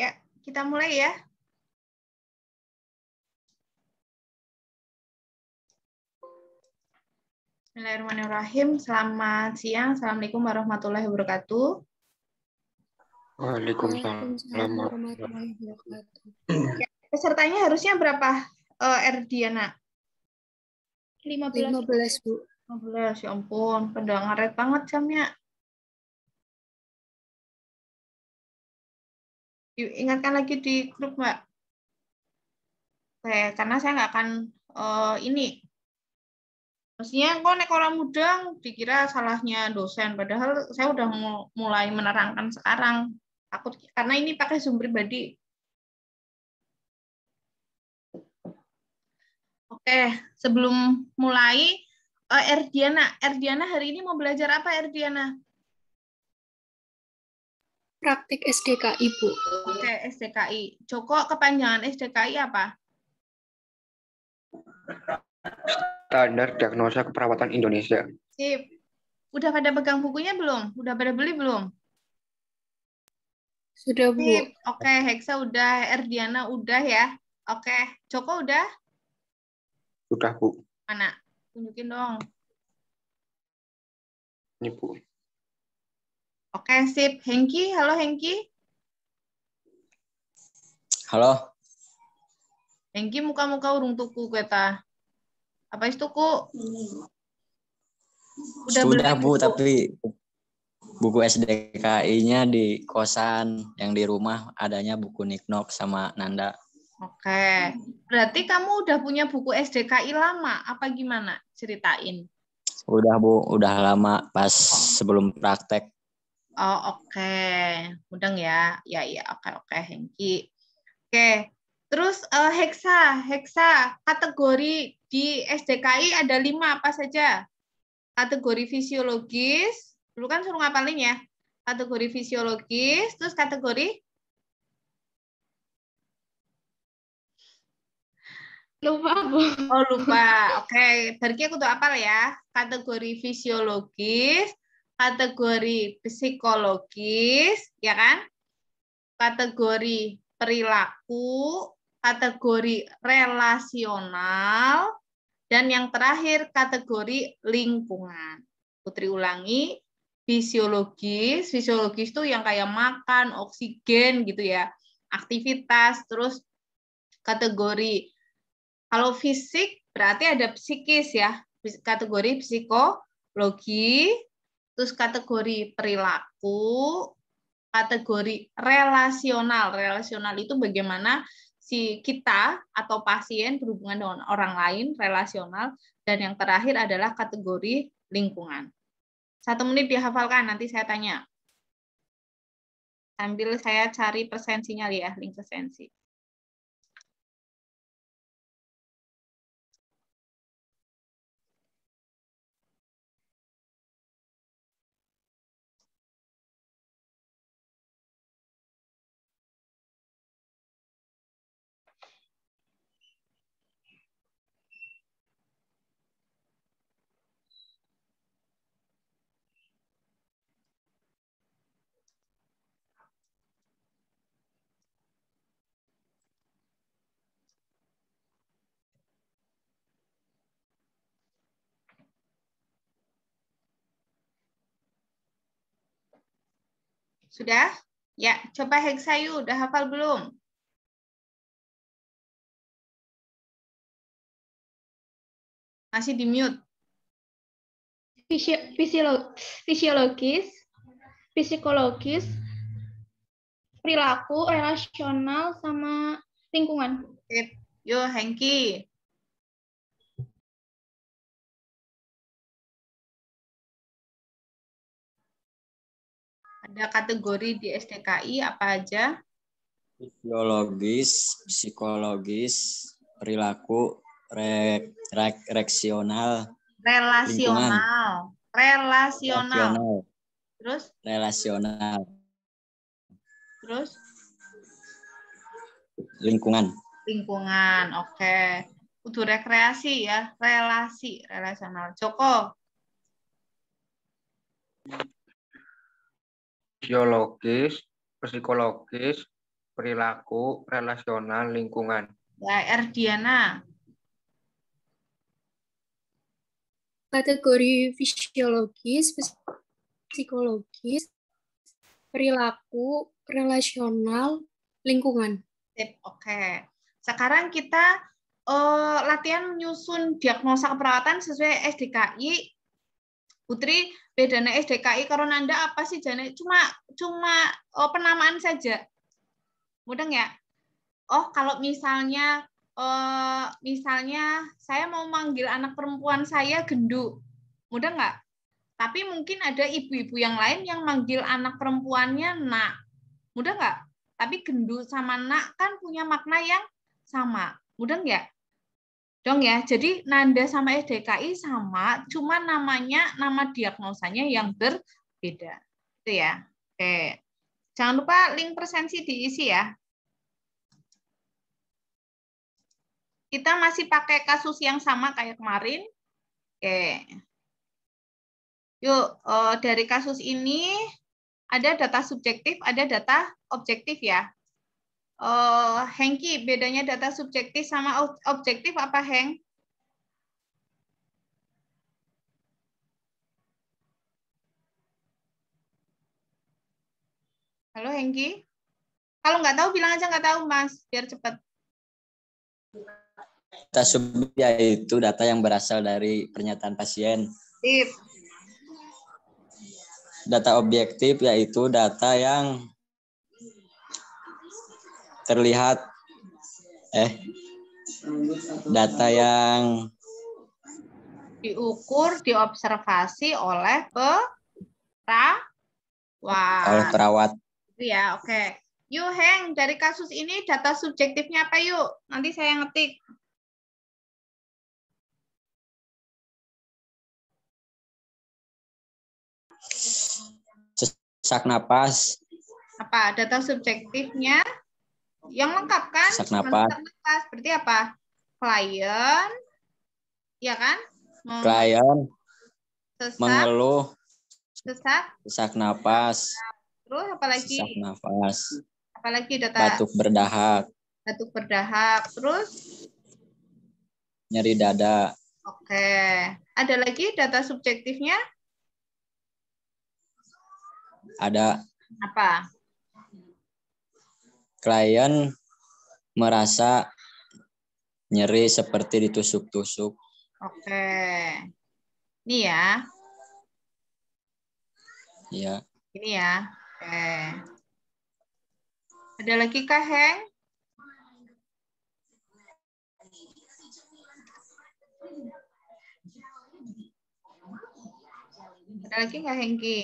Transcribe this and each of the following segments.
Ya, kita mulai ya. Bismillahirrahmanirrahim. Selamat siang. Assalamualaikum warahmatullahi wabarakatuh. Waalaikumsalam warahmatullahi wabarakatuh. Ya, pesertanya harusnya berapa, Erdiana? 15. 15, Bu. 15, ya ampun. Pendengar banget jamnya. diingatkan lagi di grup mbak Oke, karena saya nggak akan uh, ini. Maksudnya kok nek orang muda dikira salahnya dosen, padahal saya udah mulai menerangkan sekarang. Takut karena ini pakai sumber pribadi. Oke, sebelum mulai, eh, Erdiana, Erdiana hari ini mau belajar apa Erdiana? praktik SDKI, Bu. Oke, SDKI. Joko, kepanjangan SDKI apa? Standar Diagnosa Keperawatan Indonesia. Sip. Udah pada pegang bukunya belum? Udah pada beli belum? Sudah, Bu. Sip. Oke, Heksa Hexa udah, Erdiana udah ya. Oke, Coko Joko udah? Udah, Bu. Mana? Tunjukin dong. Ini, Bu. Oke, sip. Hengki, halo Hengki. Halo. Hengki muka-muka urung tuku kita. Apa itu tuku? Udah Sudah Bu, tuku. tapi buku SDKI-nya di kosan, yang di rumah adanya buku Niknok sama Nanda. Oke. Berarti kamu udah punya buku SDKI lama apa gimana? Ceritain. Udah Bu, udah lama pas oh. sebelum praktek. Oh oke, okay. mudeng ya, ya ya oke okay, oke okay. Hengki. Oke, okay. terus uh, eh, heksa heksa kategori di SDKI ada lima apa saja? Kategori fisiologis, dulu kan suruh ngapalin ya. Kategori fisiologis, terus kategori lupa bu. Oh lupa, oke. Okay. Berarti aku tuh apa ya. Kategori fisiologis, kategori psikologis, ya kan? Kategori perilaku, kategori relasional, dan yang terakhir kategori lingkungan. Putri ulangi, fisiologis, fisiologis itu yang kayak makan, oksigen gitu ya, aktivitas, terus kategori kalau fisik berarti ada psikis ya, kategori psikologi, terus kategori perilaku, kategori relasional. Relasional itu bagaimana si kita atau pasien berhubungan dengan orang lain relasional dan yang terakhir adalah kategori lingkungan. Satu menit dihafalkan, nanti saya tanya. Sambil saya cari persensinya lihat link persensi. Sudah? Ya, coba Heksayu, udah hafal belum? Masih di mute. fisiologis, psikologis, perilaku, relasional, sama lingkungan. Yuk, Hengki. Ada kategori di STKI apa aja? Fisiologis, psikologis, perilaku, re, re, reksional, relasional, relasional, relasional, terus relasional, terus lingkungan, lingkungan, oke. Okay. Untuk rekreasi ya, relasi, relasional. Joko, fisiologis, psikologis, perilaku, relasional, lingkungan. Ya, Erdiana. Kategori fisiologis, psikologis, perilaku, relasional, lingkungan. oke. Okay. Sekarang kita uh, latihan menyusun diagnosa keperawatan sesuai SDKI Putri nih SDKI karena anda apa sih jane? Cuma cuma oh, penamaan saja. Mudeng ya? Oh, kalau misalnya eh, misalnya saya mau manggil anak perempuan saya Gendu. mudeng nggak? Tapi mungkin ada ibu-ibu yang lain yang manggil anak perempuannya Nak. mudeng nggak? Tapi Gendu sama Nak kan punya makna yang sama. mudeng ya? dong ya. Jadi nanda sama SDKI sama, cuma namanya nama diagnosanya yang berbeda. Itu ya. Oke. Jangan lupa link presensi diisi ya. Kita masih pakai kasus yang sama kayak kemarin. Oke. Yuk, eh, dari kasus ini ada data subjektif, ada data objektif ya. Uh, Hengki, bedanya data subjektif sama objektif apa, Heng? Halo, Hengki? Kalau nggak tahu, bilang aja nggak tahu, Mas, biar cepat. Data subjektif yaitu data yang berasal dari pernyataan pasien. Data objektif yaitu data yang terlihat eh data yang diukur, diobservasi oleh perawat. Oleh perawat. Iya, oke. Okay. Yuk, Heng, dari kasus ini data subjektifnya apa yuk? Nanti saya ngetik. Sesak napas. Apa? Data subjektifnya? Yang lengkap kan? Sesak napas. seperti apa? Klien, ya kan? Klien, mengeluh, sesak, sesak napas. Terus apa lagi? Sesak napas. Apalagi data? Batuk berdahak. Batuk berdahak. Terus? Nyeri dada. Oke. Ada lagi data subjektifnya? Ada. Apa? klien merasa nyeri seperti ditusuk-tusuk. Oke. Ini ya. Iya. Ini ya. Oke. Ada lagi Kak Heng? Ada lagi nggak, Hengki?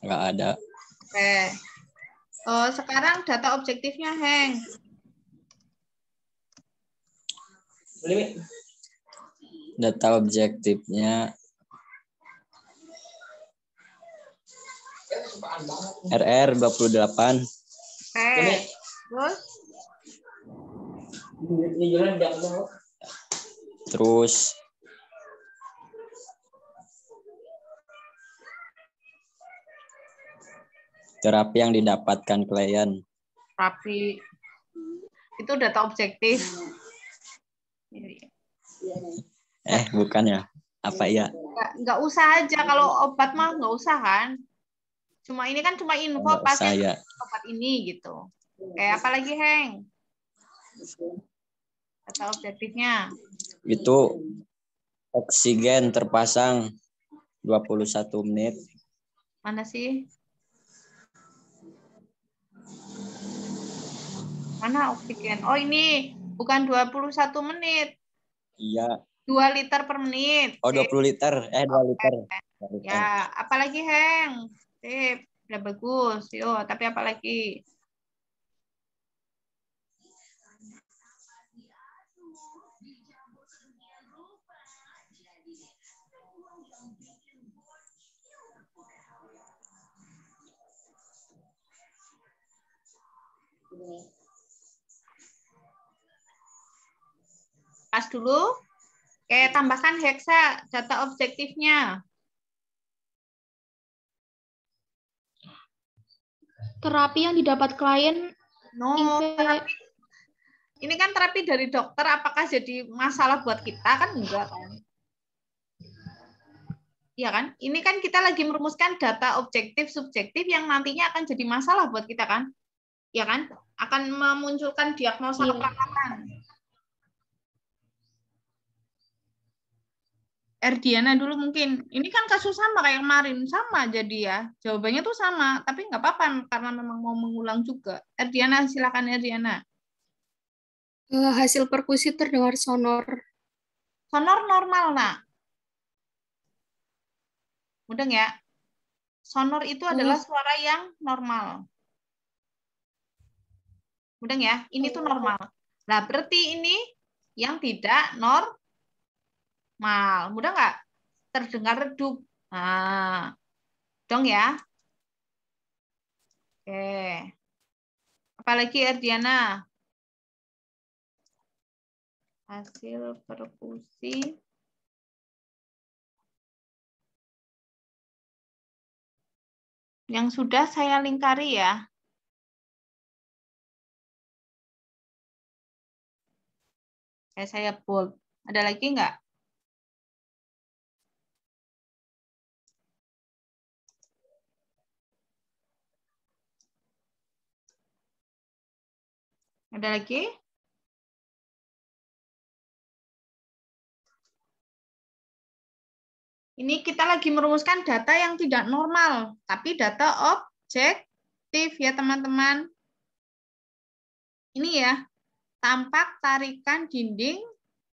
Nggak ada. Oke. Oh, sekarang data objektifnya, Heng. Data objektifnya RR 28. Oke. Terus? Terus Terapi yang didapatkan klien. Terapi itu data objektif. Eh, bukan ya? Apa ya? Nggak, usah aja kalau obat mah nggak usah kan. Cuma ini kan cuma info pas pasien usah, ya. obat ini gitu. Kayak apa lagi, Heng? Data objektifnya. Itu oksigen terpasang 21 menit. Mana sih? Mana oksigen? Oh ini bukan 21 menit. Iya. 2 liter per menit. Oh, 20 Sip. liter. Eh, 2 okay. liter. 2 liter. Ya, apalagi, Heng? Sip, udah bagus. Yo, tapi apalagi? Thank you. kertas dulu. Oke, tambahkan heksa data objektifnya. Terapi yang didapat klien No, terapi. ini kan terapi dari dokter, apakah jadi masalah buat kita kan enggak kan? Iya kan? Ini kan kita lagi merumuskan data objektif subjektif yang nantinya akan jadi masalah buat kita kan? Iya kan? Akan memunculkan diagnosa iya. Erdiana dulu mungkin. Ini kan kasus sama kayak kemarin, sama jadi ya. Jawabannya tuh sama, tapi nggak apa-apa karena memang mau mengulang juga. Erdiana, silakan Erdiana. Uh, eh, hasil perkusi terdengar sonor. Sonor normal, nak. Mudeng ya. Sonor itu uh. adalah suara yang normal. Mudeng ya, ini tuh normal. Nah, berarti ini yang tidak normal mal. Mudah nggak? Terdengar redup. Nah, dong ya. Oke. Apalagi Erdiana? Hasil perkusi. Yang sudah saya lingkari ya. saya bold. Ada lagi enggak? Ada lagi? Ini kita lagi merumuskan data yang tidak normal, tapi data objektif ya teman-teman. Ini ya, tampak tarikan dinding,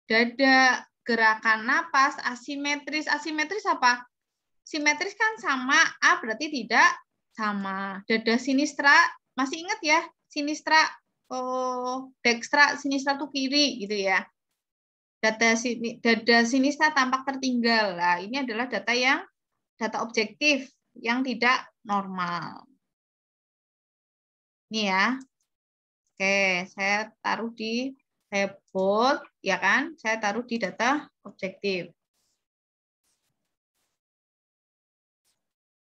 dada, gerakan napas, asimetris. Asimetris apa? Simetris kan sama, A berarti tidak sama. Dada sinistra, masih ingat ya, sinistra oh dextra sinistra tuh kiri gitu ya. Data sini dada sinistra tampak tertinggal. Nah, ini adalah data yang data objektif yang tidak normal. Ini ya. Oke, saya taruh di saya bold, ya kan? Saya taruh di data objektif.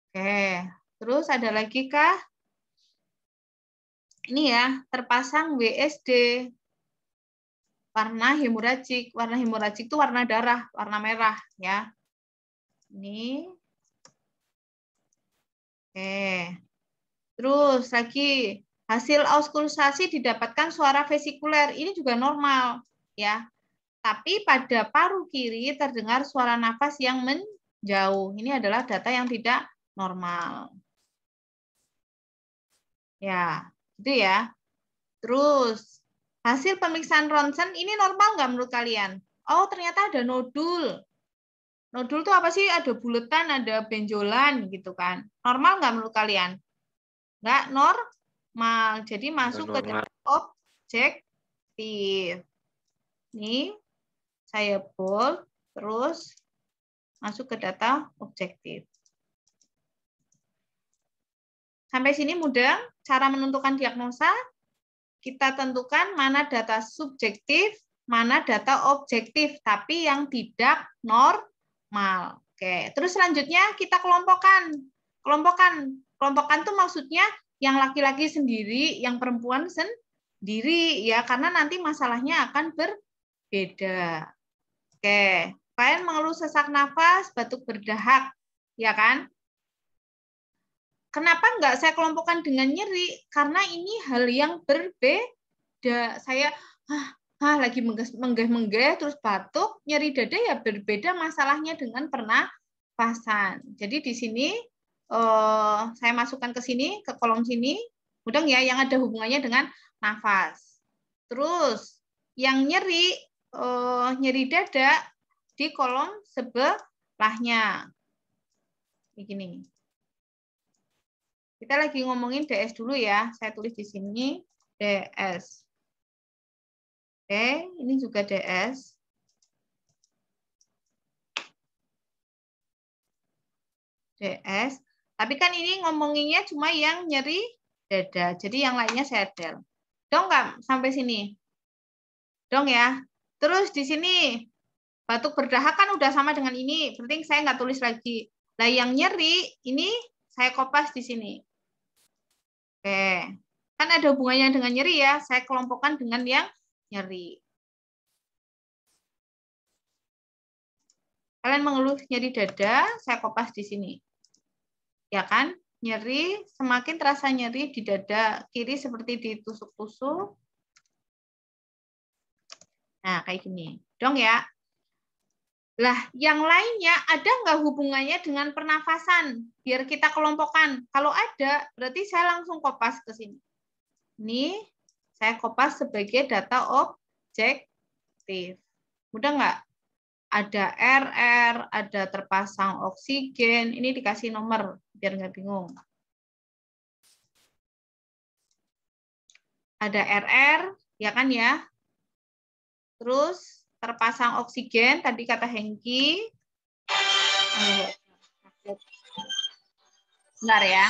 Oke, terus ada lagi kah? ini ya terpasang WSD warna hemoragik. Warna hemoragik itu warna darah, warna merah ya. Ini. Oke. Terus lagi hasil auskultasi didapatkan suara vesikuler. Ini juga normal ya. Tapi pada paru kiri terdengar suara nafas yang menjauh. Ini adalah data yang tidak normal. Ya, Gitu ya. Terus, hasil pemeriksaan ronsen ini normal nggak menurut kalian? Oh, ternyata ada nodul. Nodul tuh apa sih? Ada buletan, ada benjolan gitu kan. Normal nggak menurut kalian? Nggak normal. Jadi masuk normal. ke dalam objektif. Ini saya bold, terus masuk ke data objektif. Sampai sini mudah? cara menentukan diagnosa, kita tentukan mana data subjektif, mana data objektif, tapi yang tidak normal. Oke, terus selanjutnya kita kelompokkan. kelompokkan kelompokkan tuh maksudnya yang laki-laki sendiri, yang perempuan sendiri ya, karena nanti masalahnya akan berbeda. Oke, kalian mengeluh sesak nafas, batuk berdahak, ya kan? Kenapa nggak saya kelompokkan dengan nyeri? Karena ini hal yang berbeda. Saya ah, ah lagi menggeh-menggeh terus batuk, nyeri dada ya berbeda masalahnya dengan pernah pasan. Jadi di sini eh, saya masukkan ke sini ke kolom sini, Mudah ya yang ada hubungannya dengan nafas. Terus yang nyeri eh, nyeri dada di kolom sebelahnya. Begini. Kita lagi ngomongin DS dulu ya. Saya tulis di sini DS. Oke, ini juga DS. DS. Tapi kan ini ngomonginnya cuma yang nyeri dada. Jadi yang lainnya saya tel. Dong nggak sampai sini? Dong ya. Terus di sini batuk berdahak kan udah sama dengan ini. Penting saya nggak tulis lagi. Nah yang nyeri ini saya kopas di sini. Oke. Kan ada hubungannya dengan nyeri ya. Saya kelompokkan dengan yang nyeri. Kalian mengeluh nyeri dada, saya kopas di sini. Ya kan? Nyeri, semakin terasa nyeri di dada kiri seperti ditusuk-tusuk. Nah, kayak gini. Dong ya. Lah, yang lainnya ada nggak hubungannya dengan pernafasan? Biar kita kelompokkan. Kalau ada, berarti saya langsung kopas ke sini. Ini saya kopas sebagai data objektif. Mudah nggak? Ada RR, ada terpasang oksigen, ini dikasih nomor biar nggak bingung. Ada RR, ya kan ya? Terus terpasang oksigen tadi kata Hengki. benar ya.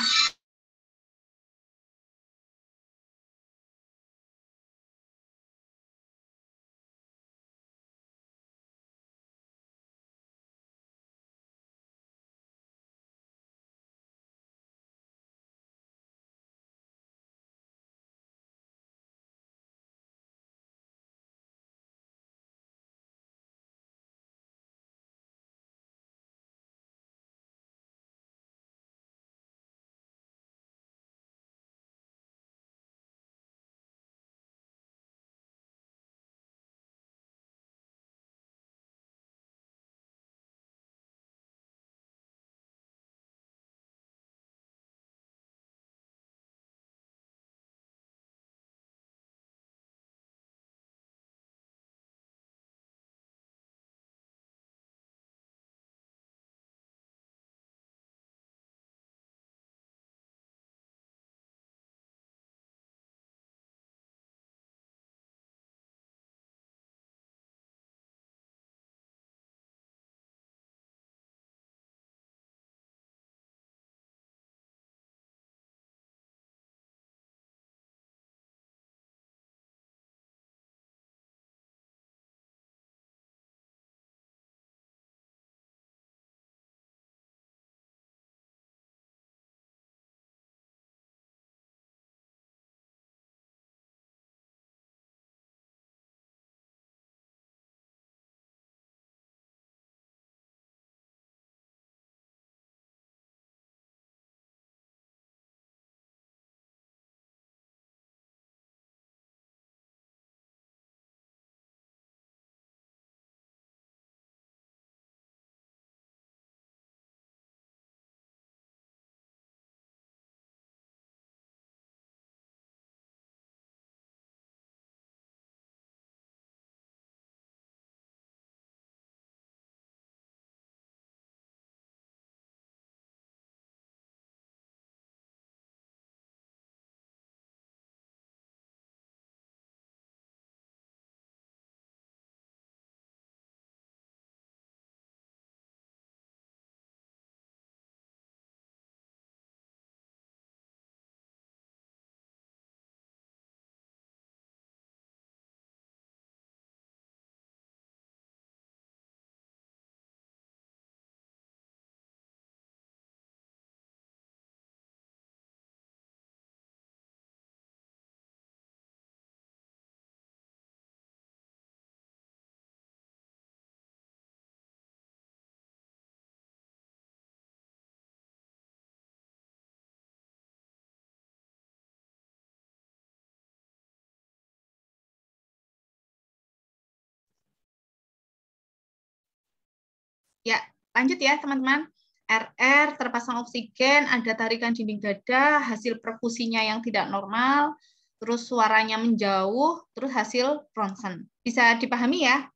Ya, lanjut ya teman-teman. RR terpasang oksigen, ada tarikan dinding dada, hasil perkusinya yang tidak normal, terus suaranya menjauh, terus hasil Bronson. Bisa dipahami ya?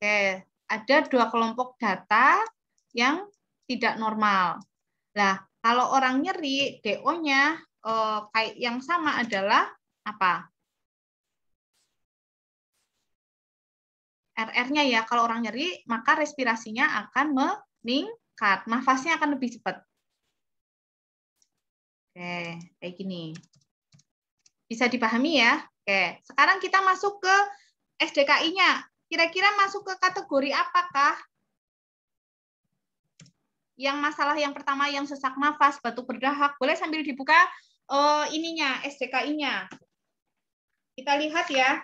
Oke, ada dua kelompok data yang tidak normal. Nah, kalau orang nyeri, DO-nya eh, yang sama adalah apa? RR-nya ya. Kalau orang nyeri, maka respirasinya akan meningkat. Nafasnya akan lebih cepat. Oke, kayak gini. Bisa dipahami ya? Oke, sekarang kita masuk ke SDKI-nya. Kira-kira masuk ke kategori apakah? Yang masalah yang pertama yang sesak nafas, batuk berdahak. Boleh sambil dibuka uh, ininya SDKI-nya. Kita lihat ya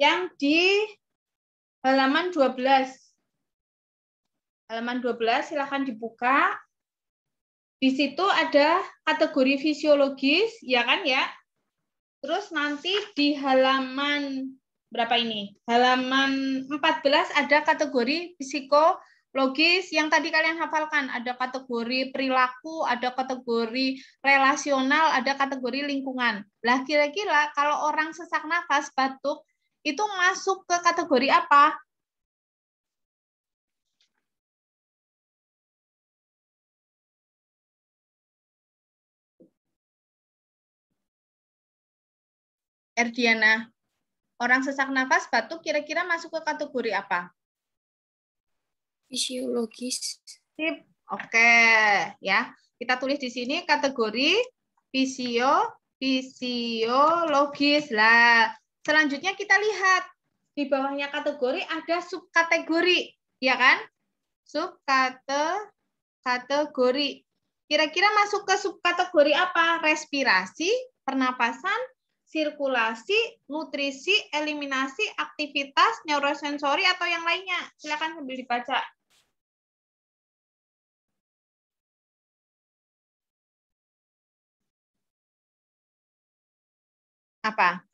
yang di halaman 12. Halaman 12 silahkan dibuka. Di situ ada kategori fisiologis, ya kan ya? Terus nanti di halaman berapa ini? Halaman 14 ada kategori psikologis yang tadi kalian hafalkan. Ada kategori perilaku, ada kategori relasional, ada kategori lingkungan. Lah kira-kira kalau orang sesak nafas, batuk, itu masuk ke kategori apa? Erdiana, orang sesak nafas batuk kira-kira masuk ke kategori apa? Fisiologis. Sip. Oke, ya. Kita tulis di sini kategori fisio fisiologis lah. Selanjutnya kita lihat di bawahnya kategori ada subkategori, ya kan? Subkate kategori. Kira-kira masuk ke subkategori apa? Respirasi, pernapasan, sirkulasi, nutrisi, eliminasi, aktivitas, neurosensori, atau yang lainnya. Silakan sambil dibaca. Apa?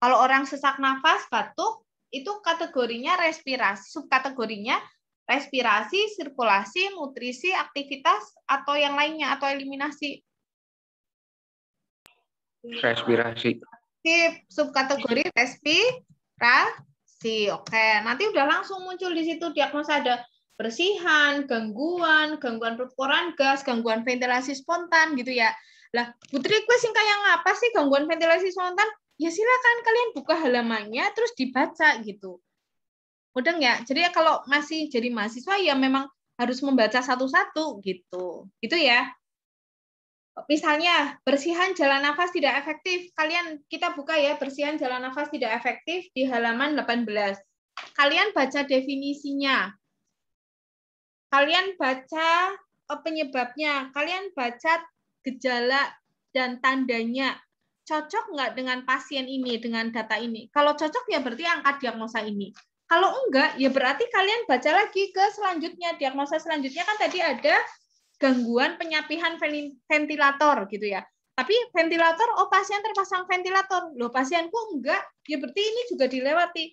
Kalau orang sesak nafas, batuk, itu kategorinya respirasi, subkategorinya respirasi, sirkulasi, nutrisi, aktivitas, atau yang lainnya, atau eliminasi. Respirasi. Sip, subkategori respirasi. Oke, nanti udah langsung muncul di situ diagnosa ada bersihan, gangguan, gangguan perforan gas, gangguan ventilasi spontan gitu ya. Lah, Putri gue singka yang apa sih gangguan ventilasi spontan? ya silakan kalian buka halamannya terus dibaca gitu. mudah nggak? Jadi ya kalau masih jadi mahasiswa ya memang harus membaca satu-satu gitu. Gitu ya. Misalnya bersihan jalan nafas tidak efektif. Kalian kita buka ya bersihan jalan nafas tidak efektif di halaman 18. Kalian baca definisinya. Kalian baca eh, penyebabnya, kalian baca gejala dan tandanya cocok nggak dengan pasien ini, dengan data ini? Kalau cocok ya berarti angkat diagnosa ini. Kalau enggak, ya berarti kalian baca lagi ke selanjutnya. Diagnosa selanjutnya kan tadi ada gangguan penyapihan ventilator gitu ya. Tapi ventilator, oh pasien terpasang ventilator. Loh pasienku enggak, ya berarti ini juga dilewati.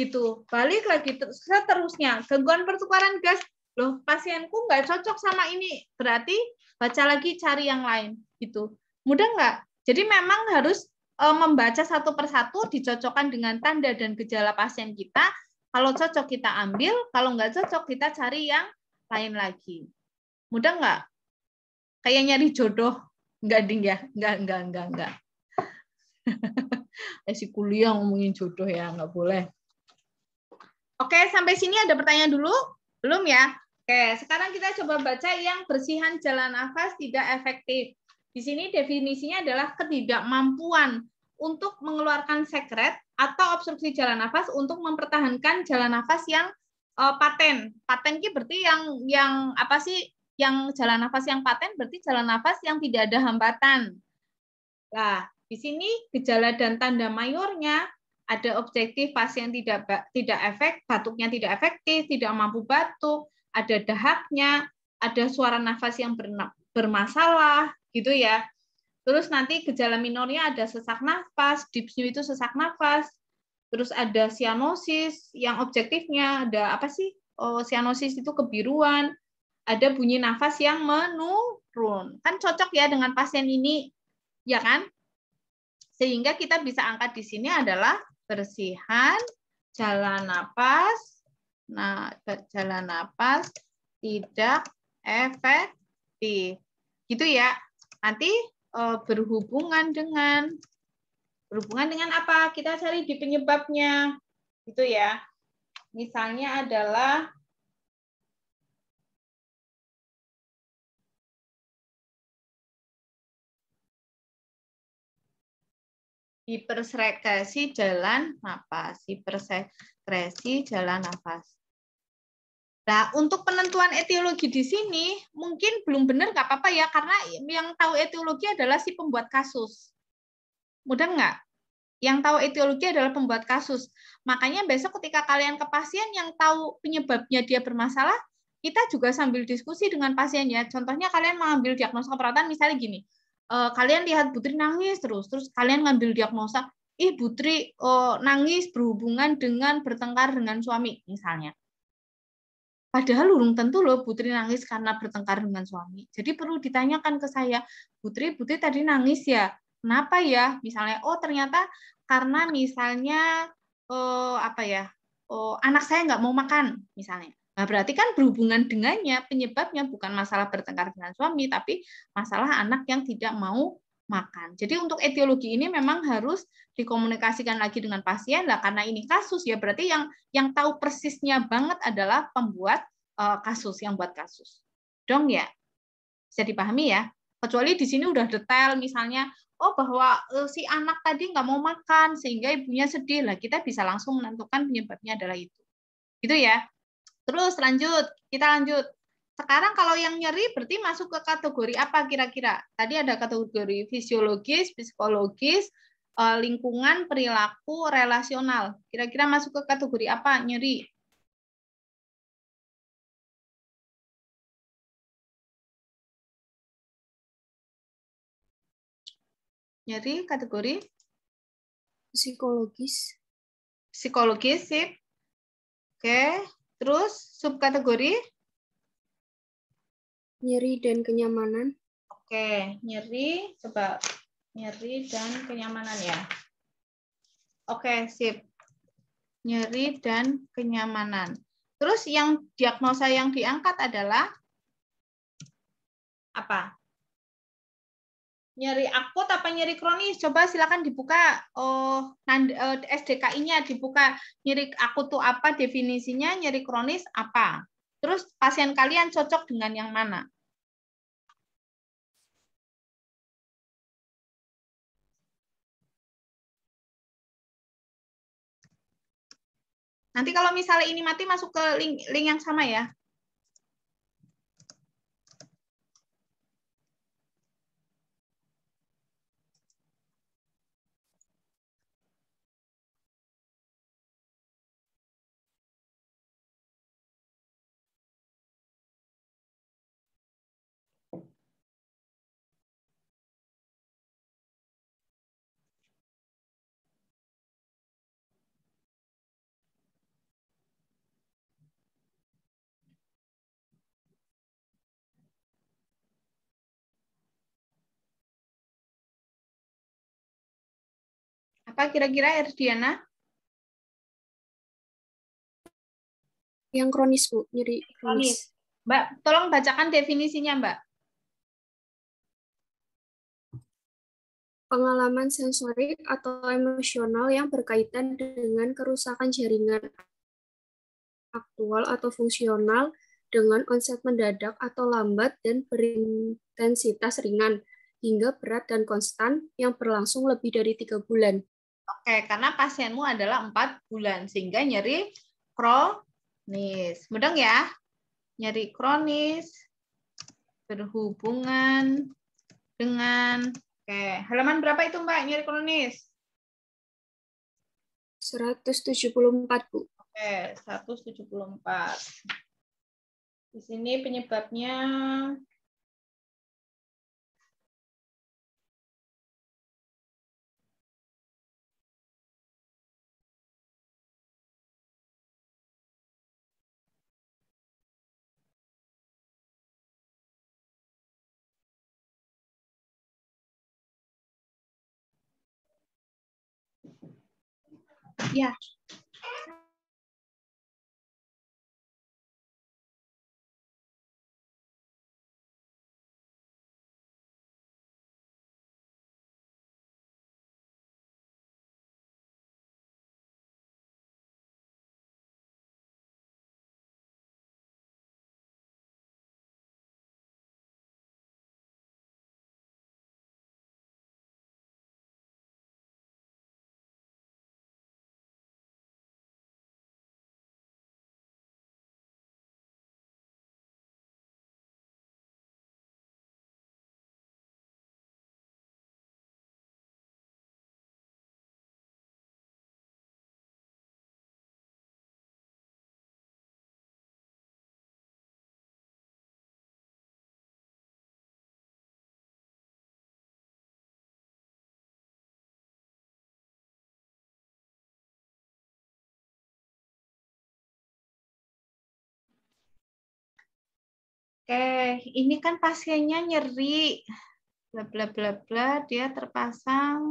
Gitu, balik lagi seterusnya. Gangguan pertukaran gas, loh pasienku enggak cocok sama ini. Berarti baca lagi cari yang lain. gitu. Mudah enggak? Jadi memang harus eh, membaca satu persatu dicocokkan dengan tanda dan gejala pasien kita. Kalau cocok kita ambil, kalau nggak cocok kita cari yang lain lagi. Mudah nggak? Kayak nyari jodoh. Nggak, Ding, ya? Nggak, nggak, nggak, nggak. eh, si kuliah ngomongin jodoh ya, nggak boleh. Oke, sampai sini ada pertanyaan dulu? Belum ya? Oke, sekarang kita coba baca yang bersihan jalan nafas tidak efektif. Di sini definisinya adalah ketidakmampuan untuk mengeluarkan sekret atau obstruksi jalan nafas untuk mempertahankan jalan nafas yang uh, paten. Paten ki berarti yang yang apa sih? Yang jalan nafas yang paten berarti jalan nafas yang tidak ada hambatan. Nah, di sini gejala dan tanda mayornya ada objektif pasien tidak tidak efek, batuknya tidak efektif, tidak mampu batuk, ada dahaknya, ada suara nafas yang bermasalah, gitu ya. Terus nanti gejala minornya ada sesak nafas, dipsnu itu sesak nafas, terus ada sianosis yang objektifnya ada apa sih? Oh, sianosis itu kebiruan, ada bunyi nafas yang menurun. Kan cocok ya dengan pasien ini, ya kan? Sehingga kita bisa angkat di sini adalah bersihan, jalan nafas nah jalan nafas tidak efektif. Gitu ya nanti eh, berhubungan dengan berhubungan dengan apa? Kita cari di penyebabnya. Gitu ya. Misalnya adalah hipersekresi jalan nafas, hipersekresi jalan nafas. Nah, untuk penentuan etiologi di sini mungkin belum benar nggak apa-apa ya, karena yang tahu etiologi adalah si pembuat kasus. Mudah nggak? Yang tahu etiologi adalah pembuat kasus. Makanya besok ketika kalian ke pasien yang tahu penyebabnya dia bermasalah, kita juga sambil diskusi dengan pasien ya. Contohnya kalian mengambil diagnosa keperawatan misalnya gini, eh, kalian lihat Putri nangis terus, terus kalian ngambil diagnosa, ih Putri oh, nangis berhubungan dengan bertengkar dengan suami misalnya Padahal lurung tentu loh Putri nangis karena bertengkar dengan suami. Jadi perlu ditanyakan ke saya, Putri, Putri tadi nangis ya? Kenapa ya? Misalnya, oh ternyata karena misalnya oh, apa ya? Oh, anak saya nggak mau makan misalnya. Nah, berarti kan berhubungan dengannya, penyebabnya bukan masalah bertengkar dengan suami, tapi masalah anak yang tidak mau makan. Jadi untuk etiologi ini memang harus dikomunikasikan lagi dengan pasien lah karena ini kasus ya berarti yang yang tahu persisnya banget adalah pembuat uh, kasus yang buat kasus. Dong ya. Bisa dipahami ya. Kecuali di sini udah detail misalnya oh bahwa uh, si anak tadi nggak mau makan sehingga ibunya sedih lah kita bisa langsung menentukan penyebabnya adalah itu. Gitu ya. Terus lanjut, kita lanjut sekarang kalau yang nyeri berarti masuk ke kategori apa kira-kira? Tadi ada kategori fisiologis, psikologis, eh, lingkungan, perilaku, relasional. Kira-kira masuk ke kategori apa nyeri? Nyeri kategori? Psikologis. Psikologis, sip. Oke, terus subkategori? Nyeri dan kenyamanan. Oke, nyeri coba nyeri dan kenyamanan ya. Oke, sip. Nyeri dan kenyamanan. Terus yang diagnosa yang diangkat adalah apa? Nyeri akut apa nyeri kronis? Coba silakan dibuka oh eh, SDKI-nya dibuka. Nyeri akut tuh apa definisinya? Nyeri kronis apa? Terus pasien kalian cocok dengan yang mana? Nanti kalau misalnya ini mati masuk ke link link yang sama ya. Apa kira-kira Erdiana? Yang kronis, Bu. Nyeri kronis. kronis. Mbak, tolong bacakan definisinya, Mbak. Pengalaman sensorik atau emosional yang berkaitan dengan kerusakan jaringan aktual atau fungsional dengan onset mendadak atau lambat dan berintensitas ringan hingga berat dan konstan yang berlangsung lebih dari tiga bulan. Oke, karena pasienmu adalah empat bulan sehingga nyeri kronis. Mudeng ya? Nyeri kronis berhubungan dengan oke, halaman berapa itu Mbak nyeri kronis? 174, Bu. Oke, 174. Di sini penyebabnya Yeah. Oke, eh, ini kan pasiennya nyeri, bla bla bla bla, dia terpasang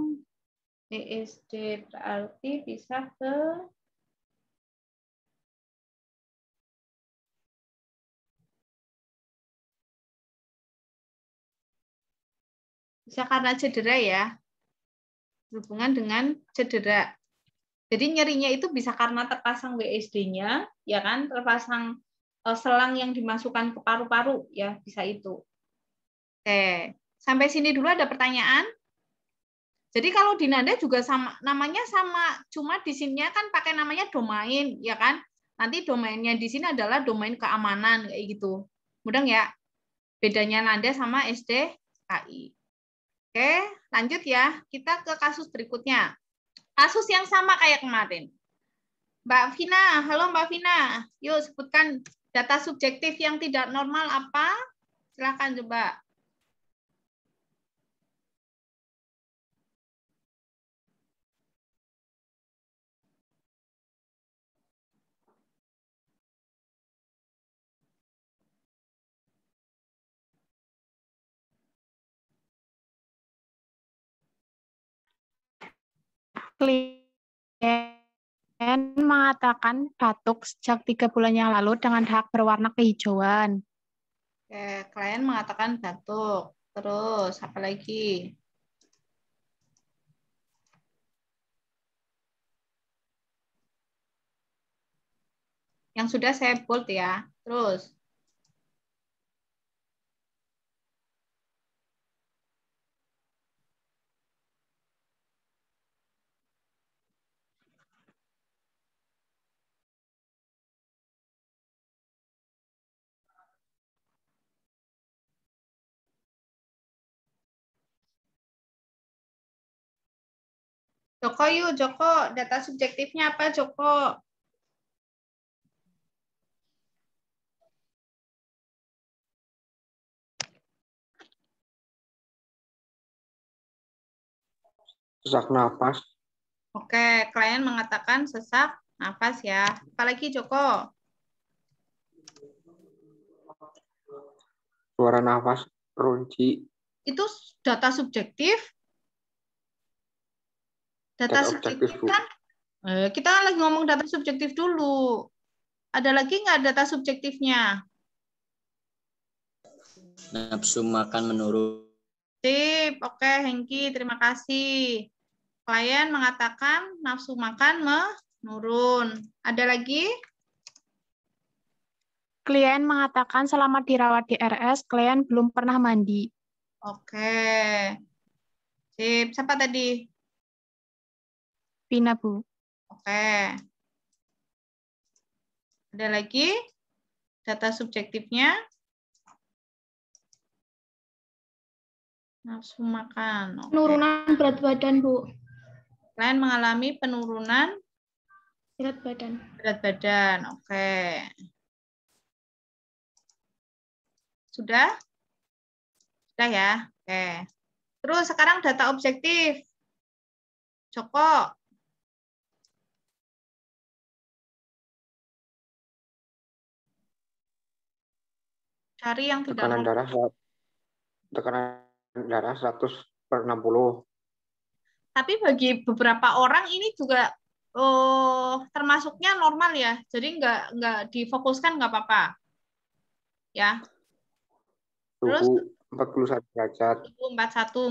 ESD berarti bisa ke bisa karena cedera ya, hubungan dengan cedera. Jadi nyerinya itu bisa karena terpasang WSD-nya, ya kan, terpasang Eh, selang yang dimasukkan ke paru-paru ya bisa itu. Oke, sampai sini dulu ada pertanyaan? Jadi kalau di nada juga sama namanya sama, cuma di sini kan pakai namanya domain, ya kan? Nanti domainnya di sini adalah domain keamanan kayak gitu. Mudah ya? Bedanya nada sama sd SDKI. Oke, lanjut ya. Kita ke kasus berikutnya. Kasus yang sama kayak kemarin. Mbak Vina, halo Mbak Vina. Yuk sebutkan Data subjektif yang tidak normal apa? Silakan coba. clear pasien mengatakan batuk sejak tiga bulan yang lalu dengan hak berwarna kehijauan. Oke, klien mengatakan batuk. Terus, apa lagi? Yang sudah saya bold ya. Terus. Joko yuk, Joko. Data subjektifnya apa, Joko? Sesak nafas. Oke, klien mengatakan sesak nafas ya. Apalagi Joko? Suara nafas, runci. Itu data subjektif? Data, subjektif, kan eh, kita lagi ngomong data subjektif dulu. Ada lagi nggak data subjektifnya? Nafsu makan menurun. Sip, oke Hengki, terima kasih. Klien mengatakan nafsu makan menurun. Ada lagi? Klien mengatakan selama dirawat di RS, klien belum pernah mandi. Oke. Okay. Sip, siapa tadi? Vina, Bu. Oke. Okay. Ada lagi data subjektifnya? Nafsu makan. Okay. Penurunan berat badan, Bu. Kalian mengalami penurunan berat badan. Berat badan. Oke. Okay. Sudah? Sudah ya. Oke. Okay. Terus sekarang data objektif. Joko, Cari yang tidak tekanan darah tekanan darah 100 per 60. Tapi bagi beberapa orang ini juga oh, termasuknya normal ya. Jadi nggak nggak difokuskan nggak apa-apa. Ya. Terus 41 derajat. 41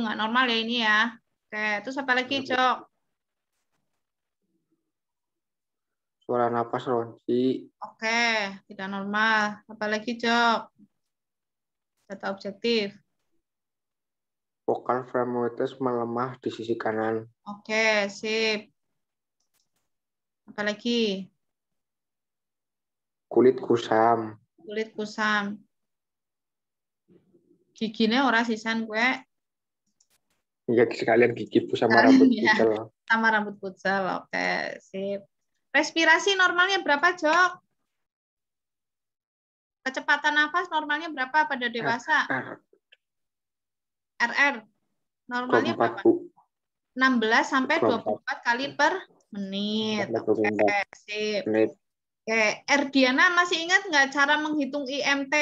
nggak normal ya ini ya. Oke, terus apa lagi, Cok? Suara napas ronci. Oke, tidak normal. Apalagi, Cok? Data objektif. Vokal femoritis melemah di sisi kanan. Oke, sip. Apalagi? Kulit kusam. Kulit kusam. Giginya ora sisan gue. Iya, sekalian gigi iya. sama rambut futsal. Sama rambut futsal, oke, sip. Respirasi normalnya berapa, Jok? Kecepatan nafas normalnya berapa pada dewasa? RR. RR. Normalnya 24. berapa? 16 sampai 24 kali per menit. Oke, okay, sip. Oke, okay. Erdiana masih ingat nggak cara menghitung IMT?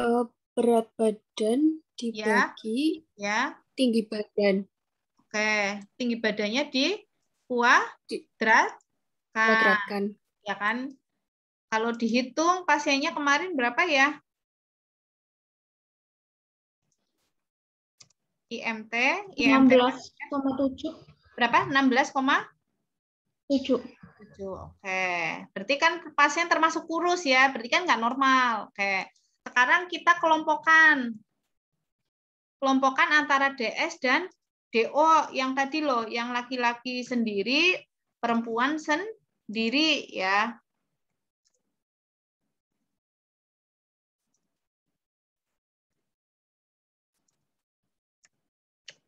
Uh, eh, berat badan dibagi ya, ya. tinggi badan. Oke, tinggi badannya di kuadrat. Kuadratkan ya kan? Kalau dihitung pasiennya kemarin berapa ya? IMT, IMT 16,7. Berapa? 16,7. 7. Oke. Berarti kan pasien termasuk kurus ya, berarti kan nggak normal. Oke. Sekarang kita kelompokkan. Kelompokkan antara DS dan DO yang tadi loh, yang laki-laki sendiri, perempuan sendiri diri ya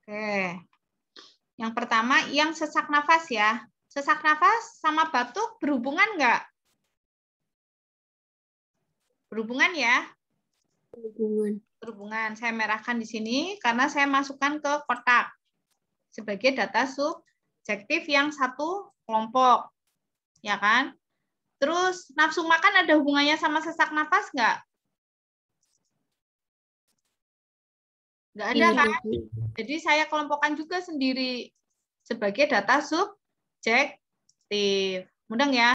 Oke. Yang pertama, yang sesak nafas ya. Sesak nafas sama batuk berhubungan enggak? Berhubungan ya? Berhubungan. Berhubungan. Saya merahkan di sini karena saya masukkan ke kotak sebagai data subjektif yang satu kelompok ya kan? Terus nafsu makan ada hubungannya sama sesak nafas nggak? Nggak ada iya, kan? Iya. Jadi saya kelompokkan juga sendiri sebagai data subjektif. Mudah ya?